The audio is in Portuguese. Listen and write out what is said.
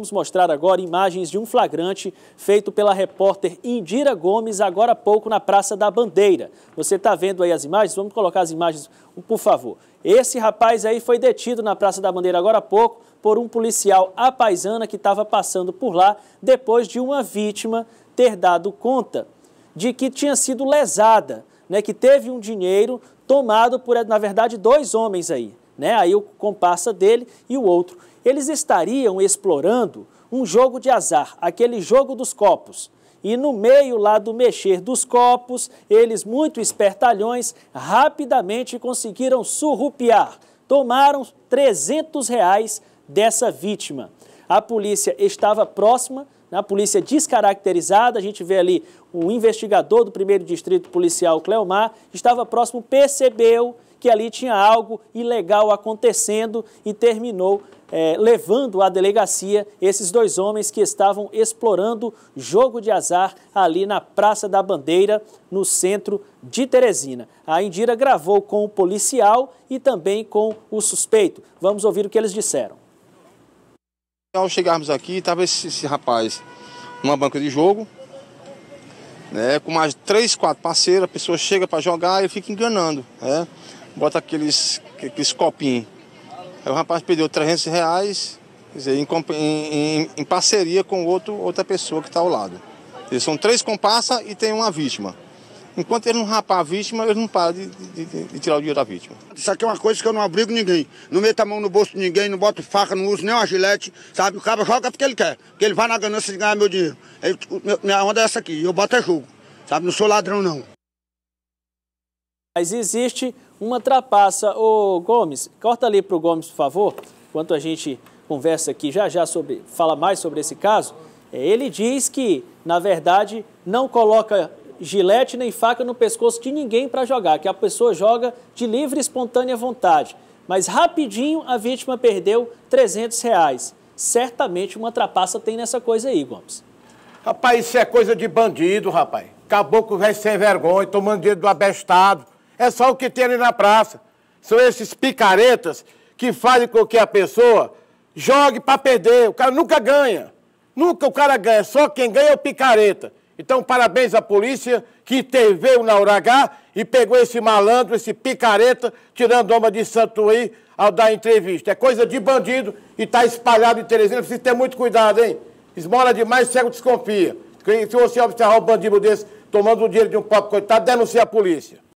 Vamos mostrar agora imagens de um flagrante feito pela repórter Indira Gomes, agora há pouco na Praça da Bandeira. Você está vendo aí as imagens? Vamos colocar as imagens, por favor. Esse rapaz aí foi detido na Praça da Bandeira agora há pouco por um policial apaisana que estava passando por lá depois de uma vítima ter dado conta de que tinha sido lesada, né, que teve um dinheiro tomado por, na verdade, dois homens aí né? aí o comparsa dele e o outro. Eles estariam explorando um jogo de azar, aquele jogo dos copos. E no meio lá do mexer dos copos, eles, muito espertalhões, rapidamente conseguiram surrupiar. Tomaram 300 reais dessa vítima. A polícia estava próxima, a polícia descaracterizada, a gente vê ali o investigador do primeiro distrito policial, Cleomar, estava próximo, percebeu que ali tinha algo ilegal acontecendo e terminou é, levando à delegacia esses dois homens que estavam explorando jogo de azar ali na Praça da Bandeira, no centro de Teresina. A Indira gravou com o policial e também com o suspeito. Vamos ouvir o que eles disseram. Ao chegarmos aqui, estava esse, esse, rapaz numa banca de jogo, né, com mais três, quatro parceiros, a pessoa chega para jogar e fica enganando. Né? bota aqueles, aqueles copinhos. Aí o rapaz pediu 300 reais, quer dizer, em, em, em parceria com outro, outra pessoa que está ao lado. Eles são três comparsas e tem uma vítima. Enquanto ele não rapar a vítima, ele não para de, de, de, de, tirar o dinheiro da vítima. Isso aqui é uma coisa que eu não abrigo ninguém. Não meto a mão no bolso de ninguém, não boto faca, não uso nem uma gilete, sabe? O cara joga porque ele quer, porque ele vai na ganância de ganhar meu dinheiro. Ele, minha onda é essa aqui, eu boto é jogo, sabe? Não sou ladrão, não. Mas existe uma trapaça. Ô Gomes, corta ali para o Gomes, por favor, enquanto a gente conversa aqui já já sobre, fala mais sobre esse caso. É, ele diz que, na verdade, não coloca gilete nem faca no pescoço de ninguém para jogar, que a pessoa joga de livre e espontânea vontade. Mas rapidinho a vítima perdeu 300 reais. Certamente uma trapaça tem nessa coisa aí, Gomes. Rapaz, isso é coisa de bandido, rapaz. Caboclo vai sem vergonha, tomando dinheiro do abestado. É só o que tem ali na praça. São esses picaretas que fazem com que a pessoa jogue para perder. O cara nunca ganha. Nunca o cara ganha. Só quem ganha é o picareta. Então, parabéns à polícia que teve na hora e pegou esse malandro, esse picareta, tirando uma de Santuí ao dar entrevista. É coisa de bandido e está espalhado em Teresina. Precisa ter muito cuidado, hein? Esmola demais, cego desconfia. Se você observar um bandido desse tomando o dinheiro de um pobre coitado, denuncia a polícia.